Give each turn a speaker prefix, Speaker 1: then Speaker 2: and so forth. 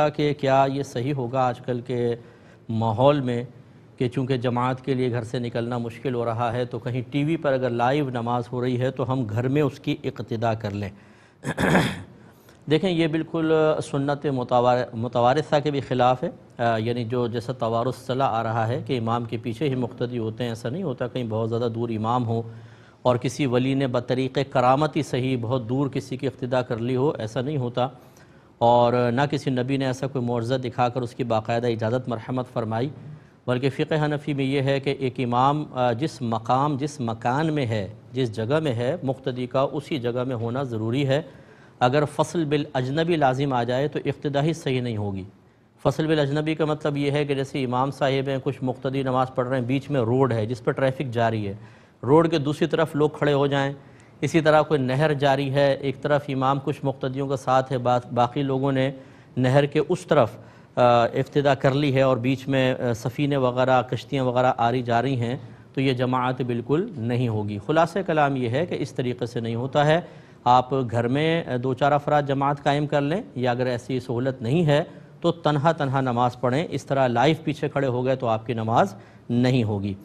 Speaker 1: कि क्या ये सही होगा आजकल के माहौल में कि चूँकि जमात के लिए घर से निकलना मुश्किल हो रहा है तो कहीं टीवी पर अगर लाइव नमाज हो रही है तो हम घर में उसकी इकतदा कर लें देखें ये बिल्कुल सुन्नत मुतवारसा के भी ख़िलाफ़ है यानी जो जैसा तवारसला आ रहा है कि इमाम के पीछे ही मुख्तदी होते हैं ऐसा नहीं होता कहीं बहुत ज़्यादा दूर इमाम हो और किसी वली ने बतरीक़ करामती सही बहुत दूर किसी की इकतदा कर ली हो ऐसा नहीं होता और ना किसी नबी ने ऐसा कोई मुआवजा दिखाकर उसकी बाकायदा इजाज़त मरहमत फरमाई बल्कि फ़िक हनफी में यह है कि एक इमाम जिस मकाम जिस मकान में है जिस जगह में है मुख्तदी का उसी जगह में होना ज़रूरी है अगर फसल बिल अजनबी लाजिम आ जाए तो इब्तदा ही सही नहीं होगी फसल बिल अजनबी का मतलब ये है कि जैसे इमाम साहिब हैं कुछ मुख्तदी नमाज़ पढ़ रहे हैं बीच में रोड है जिस पर ट्रैफिक जारी है रोड के दूसरी तरफ लोग खड़े हो जाएँ इसी तरह कोई नहर जारी है एक तरफ इमाम कुछ मुख्तियों का साथ है बात बाकी लोगों ने नहर के उस तरफ इब्तदा कर ली है और बीच में सफ़ीने वगैरह कश्तियाँ वगैरह आ रही जा रही हैं तो ये जमात बिल्कुल नहीं होगी खुलास कलाम ये है कि इस तरीके से नहीं होता है आप घर में दो चार अफराद जमात कायम कर लें या अगर ऐसी सहूलत नहीं है तो तनहा तनहा नमाज़ पढ़ें इस तरह लाइफ पीछे खड़े हो गए तो आपकी नमाज नहीं होगी